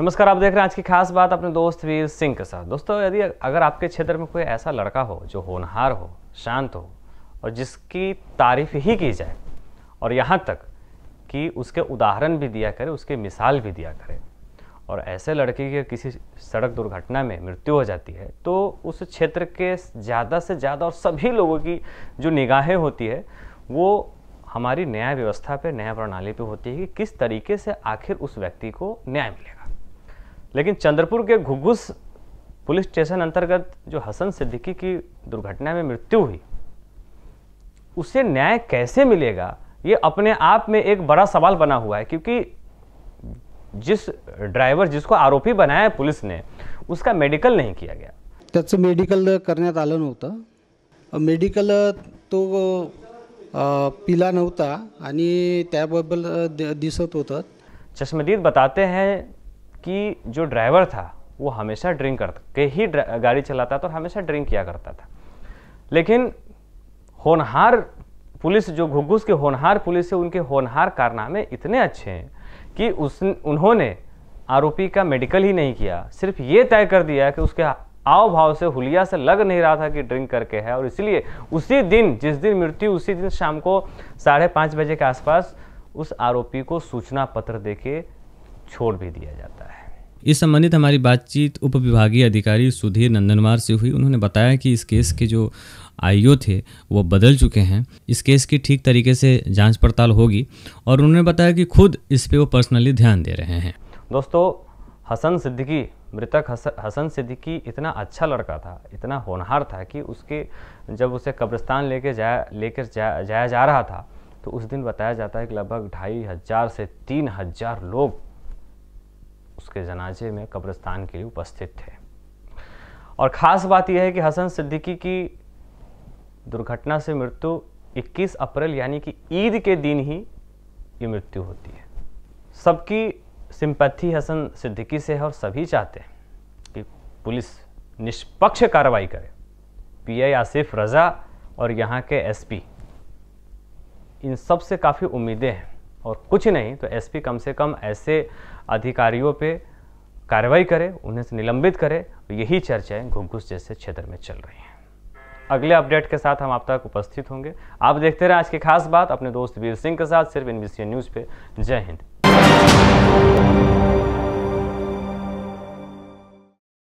नमस्कार आप देख रहे हैं आज की खास बात अपने दोस्त वीर सिंह के साथ दोस्तों यदि अगर आपके क्षेत्र में कोई ऐसा लड़का हो जो होनहार हो शांत हो और जिसकी तारीफ ही की जाए और यहाँ तक कि उसके उदाहरण भी दिया करे उसके मिसाल भी दिया करे और ऐसे लड़के की किसी सड़क दुर्घटना में मृत्यु हो जाती है तो उस क्षेत्र के ज़्यादा से ज़्यादा और सभी लोगों की जो निगाहें होती है वो हमारी न्याय व्यवस्था पर न्याय प्रणाली पर होती है कि किस तरीके से आखिर उस व्यक्ति को न्याय मिलेगा लेकिन चंद्रपुर के घुघुस पुलिस स्टेशन अंतर्गत जो हसन सिद्दीकी की दुर्घटना में मृत्यु हुई उसे न्याय कैसे मिलेगा ये अपने आप में एक बड़ा सवाल बना हुआ है क्योंकि जिस ड्राइवर जिसको आरोपी बनाया पुलिस ने उसका मेडिकल नहीं किया गया त्याचं मेडिकल कर मेडिकल तो पीला नव्हता आणि दिसत होता चश्मदीद बताते हैं कि जो ड्राइवर था वो हमेशा ड्रिंक करके ही गाड़ी चलाता था और हमेशा ड्रिंक किया करता था लेकिन होनहार पुलिस जो घुघुस के होनहार पुलिस है उनके होनहार कारनामे इतने अच्छे हैं कि उस उन्होंने आरोपी का मेडिकल ही नहीं किया सिर्फ ये तय कर दिया कि उसके आव भाव से हुलिया से लग नहीं रहा था कि ड्रिंक करके है और इसलिए उसी दिन जिस दिन मृत्यु उसी दिन शाम को साढ़े पाँच बजे के आसपास उस आरोपी को सूचना पत्र देके छोड़ भी दिया जाता है इस संबंधित हमारी बातचीत उप विभागीय अधिकारी सुधीर नंदनवार से हुई उन्होंने बताया कि इस केस के जो आईओ थे वो बदल चुके हैं इस केस की ठीक तरीके से जांच पड़ताल होगी और उन्होंने बताया कि खुद इस पे वो पर्सनली ध्यान दे रहे हैं दोस्तों हसन सिद्दीकी मृतक हसन सिद्दीकी इतना अच्छा लड़का था इतना होनहार था कि उसके जब उसे कब्रिस्तान लेके जाया लेकर जाया जा रहा था तो उस दिन बताया जाता है कि लगभग ढाई हज़ार से तीन हज़ार लोग उसके जनाजे में कब्रस्तान के लिए उपस्थित थे और ख़ास बात यह है कि हसन सिद्दीकी की दुर्घटना से मृत्यु 21 अप्रैल यानी कि ईद के दिन ही ये मृत्यु होती है सबकी सिंपैथी हसन सिद्दीकी से है और सभी चाहते हैं कि पुलिस निष्पक्ष कार्रवाई करे पीआई आसिफ रज़ा और यहाँ के एसपी इन सब से काफ़ी उम्मीदें हैं और कुछ नहीं तो एसपी कम से कम ऐसे अधिकारियों पे कार्रवाई करे उन्हें से निलंबित करे तो यही चर्चाएं घुघुस जैसे क्षेत्र में चल रही हैं अगले अपडेट के साथ हम आप तक उपस्थित होंगे आप देखते रहे आज की खास बात अपने दोस्त वीर सिंह के साथ सिर्फ इन न्यूज़ पे जय हिंद